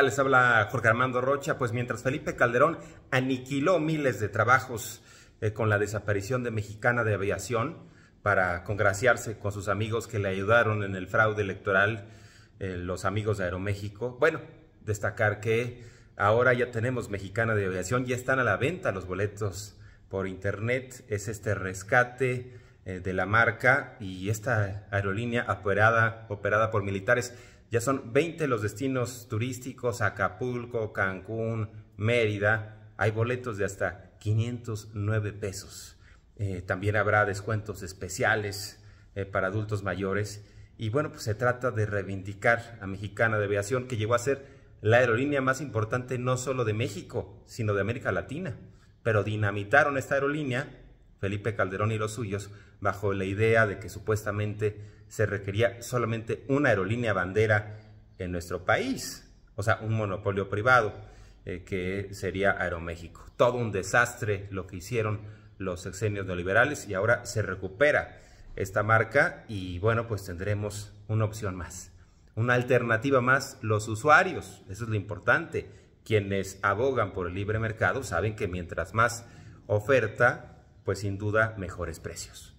Les habla Jorge Armando Rocha, pues mientras Felipe Calderón aniquiló miles de trabajos eh, con la desaparición de Mexicana de Aviación para congraciarse con sus amigos que le ayudaron en el fraude electoral, eh, los amigos de Aeroméxico. Bueno, destacar que ahora ya tenemos Mexicana de Aviación, ya están a la venta los boletos por internet, es este rescate eh, de la marca y esta aerolínea operada, operada por militares. Ya son 20 los destinos turísticos, Acapulco, Cancún, Mérida. Hay boletos de hasta 509 pesos. Eh, también habrá descuentos especiales eh, para adultos mayores. Y bueno, pues se trata de reivindicar a Mexicana de Aviación, que llegó a ser la aerolínea más importante no solo de México, sino de América Latina. Pero dinamitaron esta aerolínea Felipe Calderón y los suyos, bajo la idea de que supuestamente se requería solamente una aerolínea bandera en nuestro país, o sea, un monopolio privado, eh, que sería Aeroméxico. Todo un desastre lo que hicieron los exenios neoliberales y ahora se recupera esta marca y bueno, pues tendremos una opción más, una alternativa más, los usuarios, eso es lo importante. Quienes abogan por el libre mercado saben que mientras más oferta, pues sin duda mejores precios.